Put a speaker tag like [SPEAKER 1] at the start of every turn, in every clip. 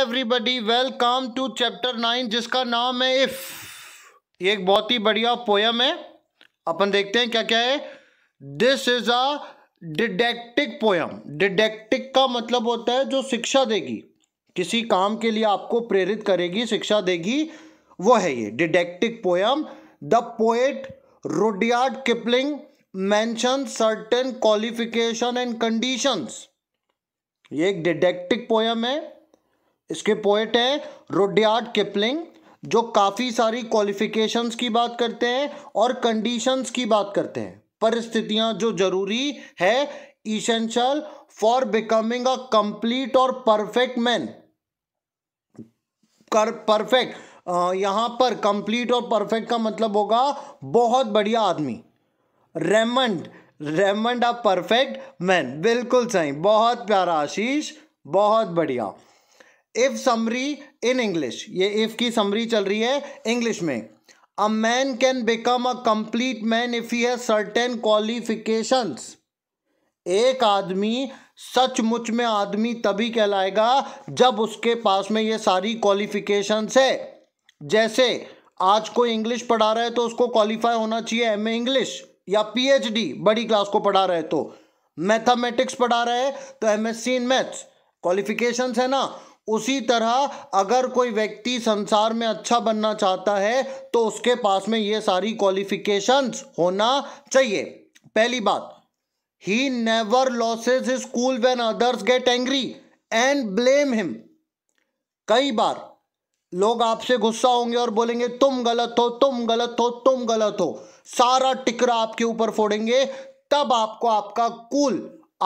[SPEAKER 1] Everybody welcome to chapter nine जिसका नाम है इफ़ ये एक बहुत ही बढ़िया पोयम है अपन देखते हैं क्या क्या है this is a didactic poem didactic का मतलब होता है जो शिक्षा देगी किसी काम के लिए आपको प्रेरित करेगी शिक्षा देगी वो है ये didactic poem the poet Rudyard Kipling mention certain qualification and conditions ये एक डिडेक्टिक पोयम है इसके पोएट है रोडियार्ड किपलिंग जो काफ़ी सारी क्वालिफिकेशंस की बात करते हैं और कंडीशंस की बात करते हैं परिस्थितियां जो जरूरी है essential for becoming a complete और परफेक्ट मैन कर परफेक्ट यहां पर कंप्लीट और परफेक्ट का मतलब होगा बहुत बढ़िया आदमी Raymond Raymond a perfect man बिल्कुल सही बहुत प्यारा आशीष बहुत बढ़िया इफ समरी इन इंग्लिश ये इफ की समरी चल रही है इंग्लिश में a man can become a complete man if he has certain qualifications एक आदमी सचमुच में आदमी तभी कहलाएगा जब उसके पास में ये सारी क्वालिफिकेशंस है जैसे आज कोई इंग्लिश पढ़ा रहा है तो उसको क्वालिफाई होना चाहिए एम ए इंग्लिश या पीएचडी बड़ी क्लास को पढ़ा रहे तो मैथमेटिक्स पढ़ा रहा है तो एमएससी इन मैथ्स क्वालिफिकेशंस है ना उसी तरह अगर कोई व्यक्ति संसार में अच्छा बनना चाहता है तो उसके पास में ये सारी क्वालिफिकेशंस होना चाहिए पहली बात he never loses his cool when others get angry and blame him कई बार लोग आपसे गुस्सा होंगे और बोलेंगे तुम गलत हो तुम गलत हो तुम गलत हो सारा टिकरा आपके ऊपर फोड़ेंगे तब आपको आपका कूल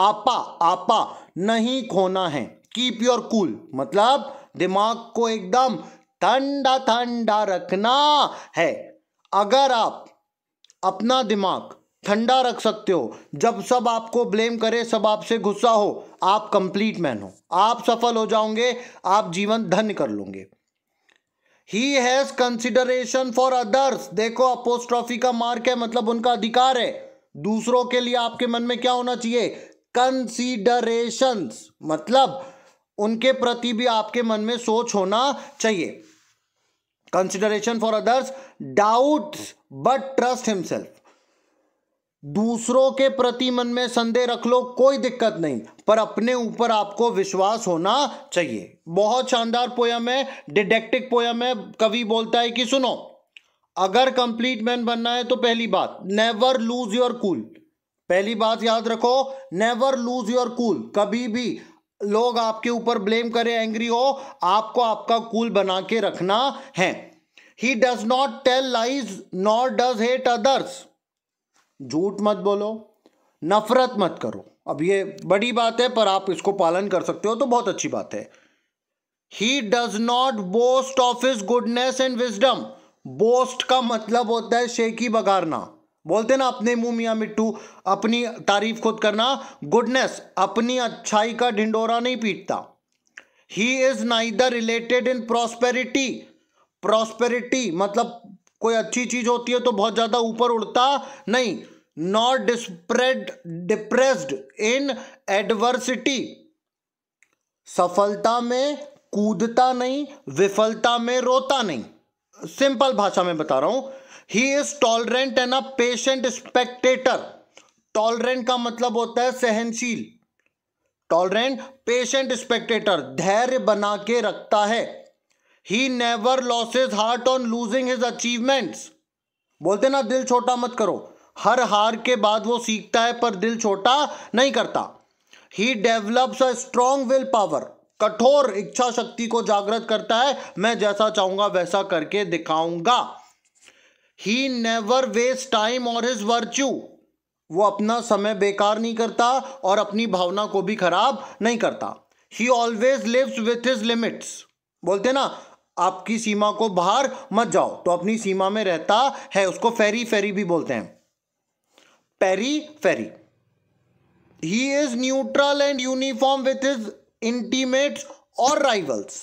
[SPEAKER 1] आपा आपा नहीं खोना है कीप योर कूल मतलब दिमाग को एकदम ठंडा ठंडा रखना है अगर आप अपना दिमाग ठंडा रख सकते हो जब सब आपको ब्लेम करे सब आपसे गुस्सा हो आप कंप्लीट मैन हो आप सफल हो जाओगे आप जीवन धन्य कर लोगे he has consideration for others देखो अपोस्ट्रॉफी का मार्क है मतलब उनका अधिकार है दूसरों के लिए आपके मन में क्या होना चाहिए कंसिडरेशन मतलब उनके प्रति भी आपके मन में सोच होना चाहिए consideration for others doubt but trust himself दूसरों के प्रति मन में संदेह रख लो कोई दिक्कत नहीं पर अपने ऊपर आपको विश्वास होना चाहिए बहुत शानदार पोयम है डिडेक्टिक पोयम है कवि बोलता है कि सुनो अगर कंप्लीट मैन बनना है तो पहली बात नेवर लूज योर कूल पहली बात याद रखो नेवर लूज योर कूल कभी भी लोग आपके ऊपर ब्लेम करें एंग्री हो आपको आपका कूल बना के रखना है he does not tell lies not does hate others झूठ मत बोलो नफरत मत करो अब ये बड़ी बात है पर आप इसको पालन कर सकते हो तो बहुत अच्छी बात है he does not boast of his goodness and wisdom boast का मतलब होता है शेखी बघारना बोलते ना अपने मुंह मियाँ मिट्टू अपनी तारीफ खुद करना गुडनेस अपनी अच्छाई का ढिंडोरा नहीं पीटता he is neither related in prosperity prosperity मतलब कोई अच्छी चीज होती है तो बहुत ज्यादा ऊपर उड़ता नहीं not dispread depressed in adversity सफलता में कूदता नहीं विफलता में रोता नहीं सिंपल भाषा में बता रहा हूं he is tolerant and a patient spectator tolerant का मतलब होता है सहनशील टॉलरेंट पेशेंट स्पेक्टेटर धैर्य बना के रखता है he never loses heart on losing his achievements बोलते ना दिल छोटा मत करो हर हार के बाद वो सीखता है पर दिल छोटा नहीं करता he develops a strong will power कठोर इच्छा शक्ति को जागृत करता है मैं जैसा चाहूंगा वैसा करके दिखाऊंगा ही नेवर वेस्ट टाइम और हिज वर्च्यू वो अपना समय बेकार नहीं करता और अपनी भावना को भी खराब नहीं करता he always lives with his limits बोलते ना आपकी सीमा को बाहर मत जाओ तो अपनी सीमा में रहता है उसको फेरी फेरी भी बोलते हैं पेरी फेरी he is neutral and uniform with his intimates और राइवल्स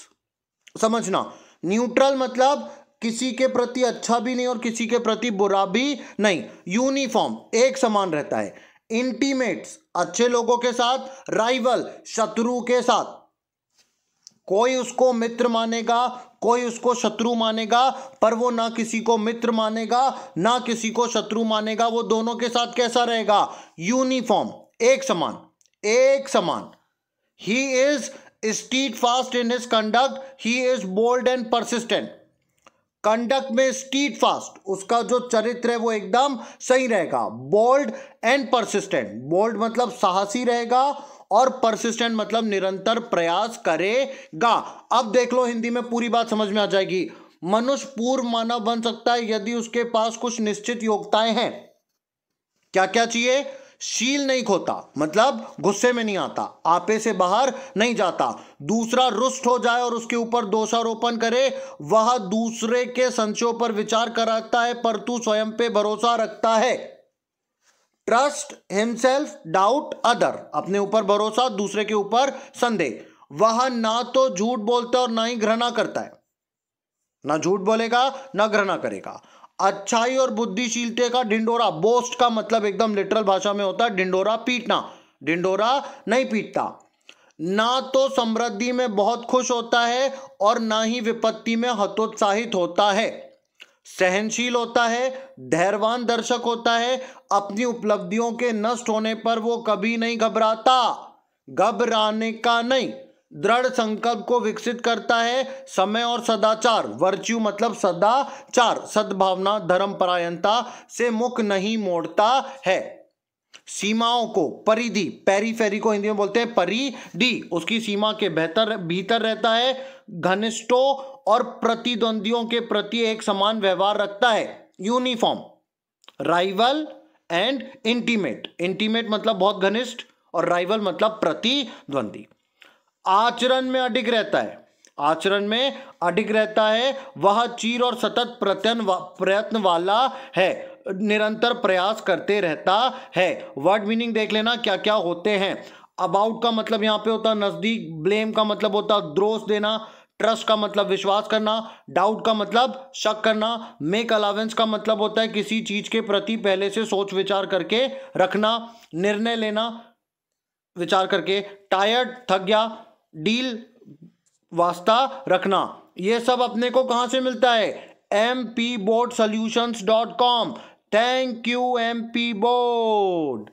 [SPEAKER 1] समझना न्यूट्रल मतलब किसी के प्रति अच्छा भी नहीं और किसी के प्रति बुरा भी नहीं यूनिफॉर्म एक समान रहता है इंटीमेट्स अच्छे लोगों के साथ राइवल शत्रु के साथ कोई उसको मित्र मानेगा कोई उसको शत्रु मानेगा पर वो ना किसी को मित्र मानेगा ना किसी को शत्रु मानेगा वो दोनों के साथ कैसा रहेगा यूनिफॉर्म एक समान एक समान he is steadfast in his conduct he is bold and persistent conduct में स्टीट फास्ट उसका जो चरित्र है वो एकदम सही रहेगा बोल्ड एंड परसिस्टेंट बोल्ड मतलब साहसी रहेगा और परसिस्टेंट मतलब निरंतर प्रयास करेगा अब देख लो हिंदी में पूरी बात समझ में आ जाएगी मनुष्य पूर्व मानव बन सकता है यदि उसके पास कुछ निश्चित योग्यताएं हैं क्या क्या चाहिए शील नहीं खोता मतलब गुस्से में नहीं आता आपे से बाहर नहीं जाता दूसरा रुष्ट हो जाए और उसके ऊपर दोषारोपण करे वह दूसरे के संशयों पर विचार कराता है पर तू स्वयं पे भरोसा रखता है ट्रस्ट हिमसेल्फ डाउट अदर अपने ऊपर भरोसा दूसरे के ऊपर संदेह वह ना तो झूठ बोलता और ना ही घृणा करता है ना झूठ बोलेगा ना घृणा करेगा अच्छाई और बुद्धिशीलते का ढिंडोरा बोस्ट का मतलब एकदम लिटरल भाषा में होता है ढिंडोरा पीटना ढिंडोरा नहीं पीटता ना तो समृद्धि में बहुत खुश होता है और ना ही विपत्ति में हतोत्साहित होता है सहनशील होता है धैर्यवान दर्शक होता है अपनी उपलब्धियों के नष्ट होने पर वो कभी नहीं घबराता घबराने का नहीं दृढ़ संकल्प को विकसित करता है समय और सदाचार वर्च्यू मतलब सदाचार सद्भावना धर्मपरायणता से मुख नहीं मोड़ता है सीमाओं को परिधि पेरीफेरी को हिंदी में बोलते हैं परिधि उसकी सीमा के बेहतर भीतर रहता है घनिष्ठों और प्रतिद्वंदियों के प्रति एक समान व्यवहार रखता है uniform rival and intimate intimate मतलब बहुत घनिष्ठ और राइवल मतलब प्रतिद्वंदी आचरण में अडिग रहता है आचरण में अडिग रहता है वह चीर और सतत प्रत्यन वा, प्रयत्न वाला है निरंतर प्रयास करते रहता है वर्ड मीनिंग देख लेना क्या क्या होते हैं अबाउट का मतलब यहाँ पे होता नज़दीक ब्लेम का मतलब होता द्रोस देना ट्रस्ट का मतलब विश्वास करना डाउट का मतलब शक करना मेक अलावेंस का मतलब होता है किसी चीज के प्रति पहले से सोच विचार करके रखना निर्णय लेना विचार करके टायर्ड थक गया डील वास्ता रखना ये सब अपने को कहाँ से मिलता है M P board solutions dot com thank you M P board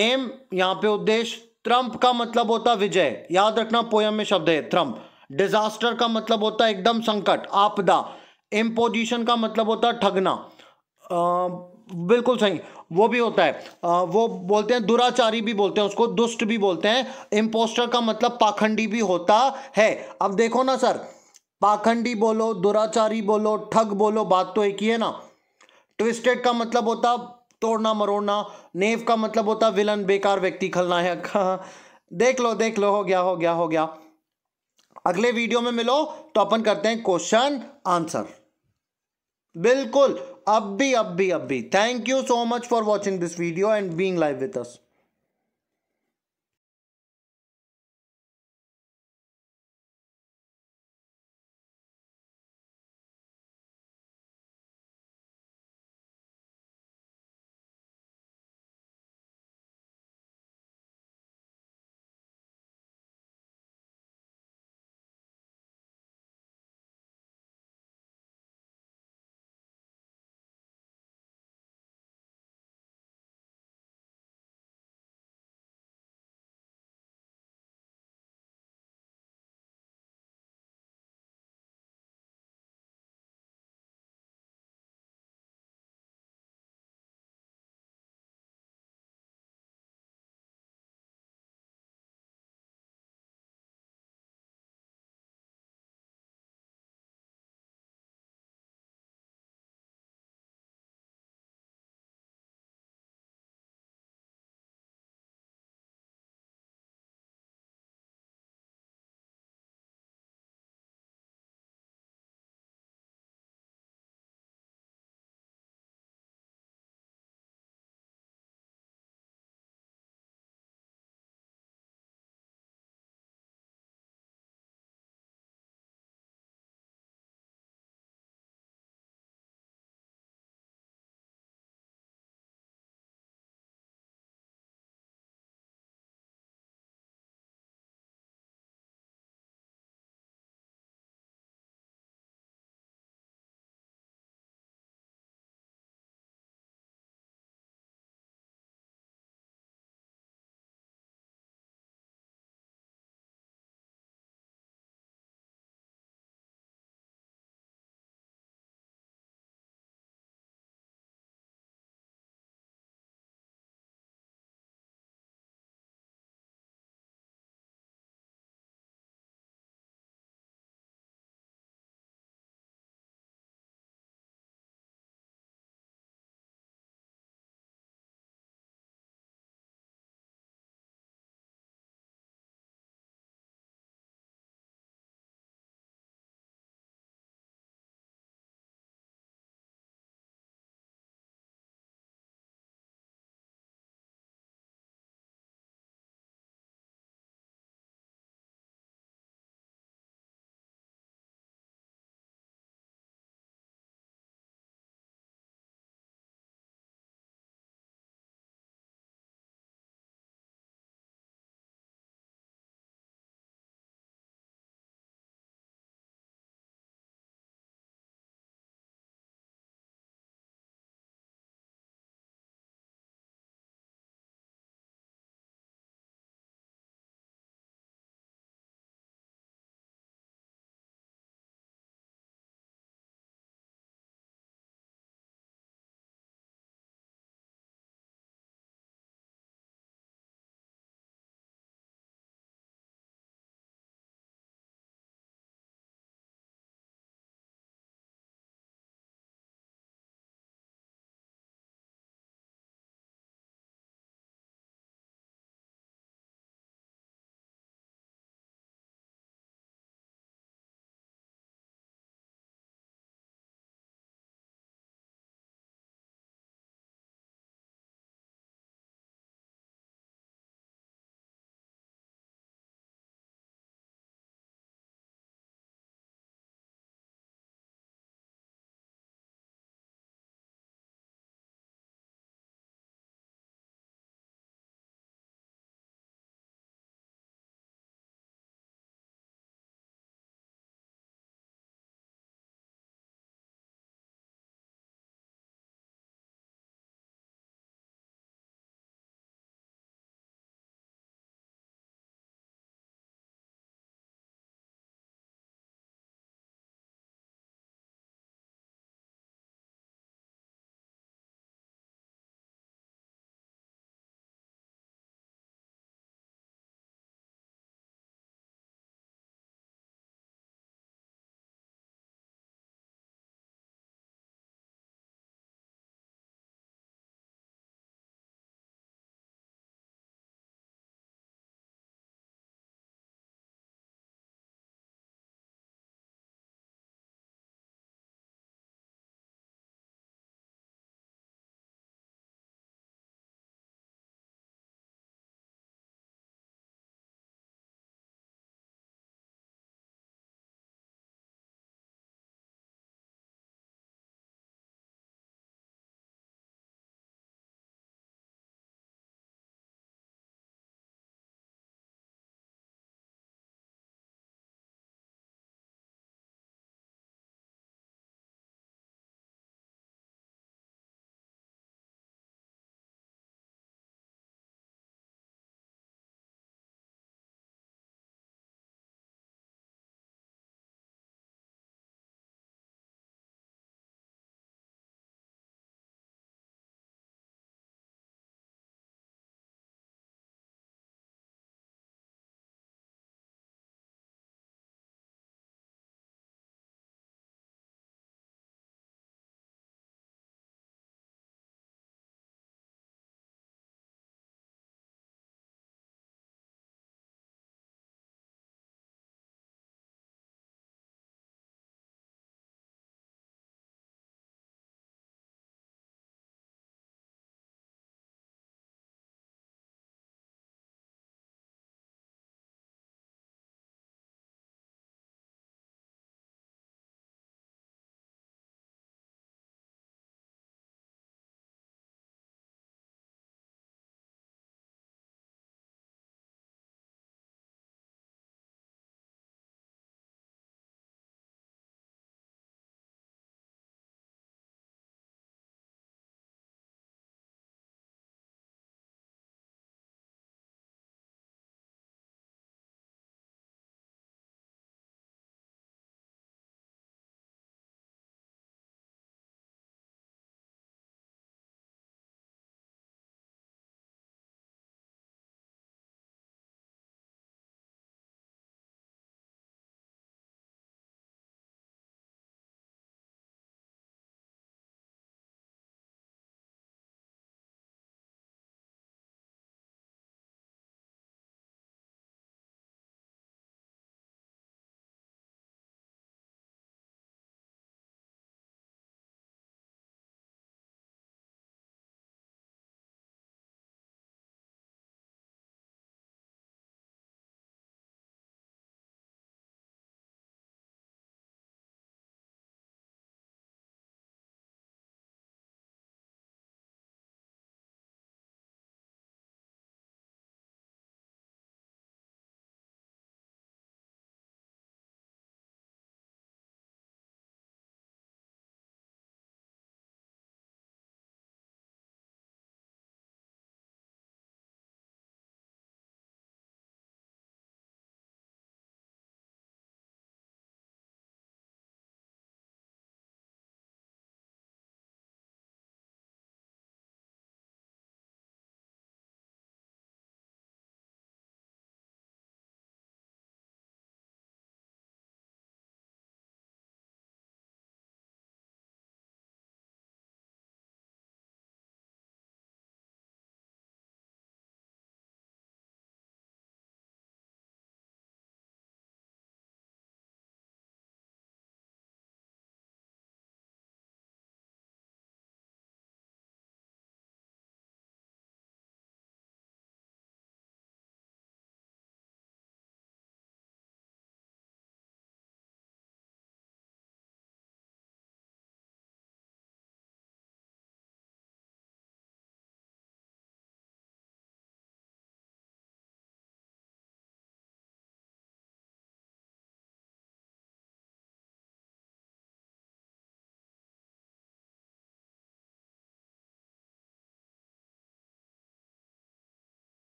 [SPEAKER 1] M यहाँ पे उद्देश्य ट्रंप का मतलब होता विजय याद रखना पोयम में शब्द है ट्रंप डिजास्टर का मतलब होता एकदम संकट आपदा इम्पोजिशन का मतलब होता ठगना बिल्कुल सही वो भी होता है वो बोलते हैं दुराचारी भी बोलते हैं उसको दुष्ट भी बोलते हैं इम्पोस्टर का मतलब पाखंडी भी होता है अब देखो ना सर पाखंडी बोलो दुराचारी बोलो ठग बोलो बात तो एक ही है ना ट्विस्टेड का मतलब होता तोड़ना मरोड़ना नेव का मतलब होता विलन बेकार व्यक्ति खलना है देख लो देख लो हो गया हो गया हो गया अगले वीडियो में मिलो तो अपन करते हैं क्वेश्चन आंसर बिल्कुल Abbi, Abbi, Abbi. Thank you so much for watching this video and being live with us.